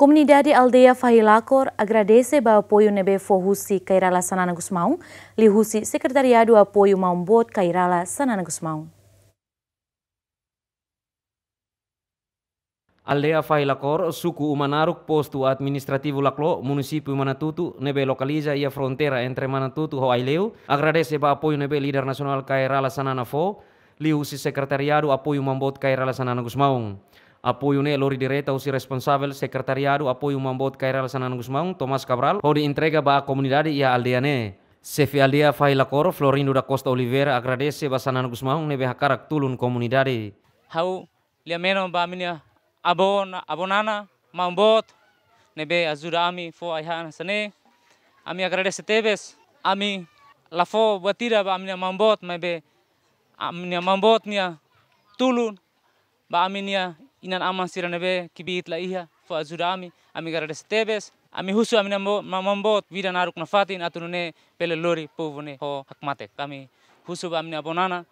Comunidade aldeia Fahilakor agradece ba apoio nebe Fohusi kairala Sanana Gusmão, Lihusi Sekretariado Apoio Maumbot Kairala Sanana Gusmão. Aldea Failacor, suku Umanaruk, postu administrativo Laklo, munisipu Manatutu, nebe lokaliza ia frontera entre Manatutu ho Aileu. Agradece ba apoio nebe lider nasional kairala Sanana Fo, Lihusi sekretariado Apoio Mambot kairala Sanana Gusmão apoio ne lori direta usi responsável secretariado apoio mambot kairal Sanan Guzmán Tomás Cabral ho di entrega ba a ia aldeane ne Sefi Aldea Florindo da Costa Oliveira agradece ba Sanan Guzmán ne beha karak tulun comunidade Hau liameno ba minia abon abonana mambot ne be ajuda ami fo aihan sane ami agradece tebes ami lafo batira ba minia mambot mebe aminia mambot nia tulun ba aminia inan aman nebe kibit la iha fo azurami ami garade stebes ami husu ami nambo mamambot vida naruk fatin atunune pele lori povune ho hakmate kami husu ami abonana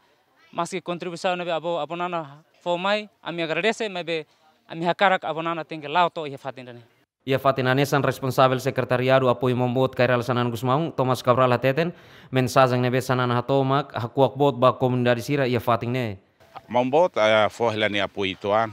maski kontribusa nebe abo abonana fo mai ami garade se mebe ami hakarak abonana tengke lauto iha fatin dane Ia Fatin Anesan, responsabel secretariado apoi membuat Kairal Sanan Gusmaung, Thomas Cabral Hateten, mensazang nebe Sanan Hatomak, hakuak bot ba comunidade sira ia ne. Membuat uh, fohlani apoi tuan,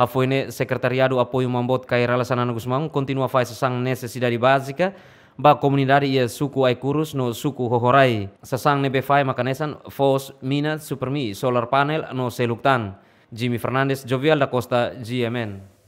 ini sekretariado apoio mambot kai relação na Gusmão continua faz sang necessidade básica ba comunidade ia suku Aikurus no suku Hohorai sesang nebe fai makanesan fos mina supermi solar panel no seluktan Jimmy Fernandes Jovial da Costa GMN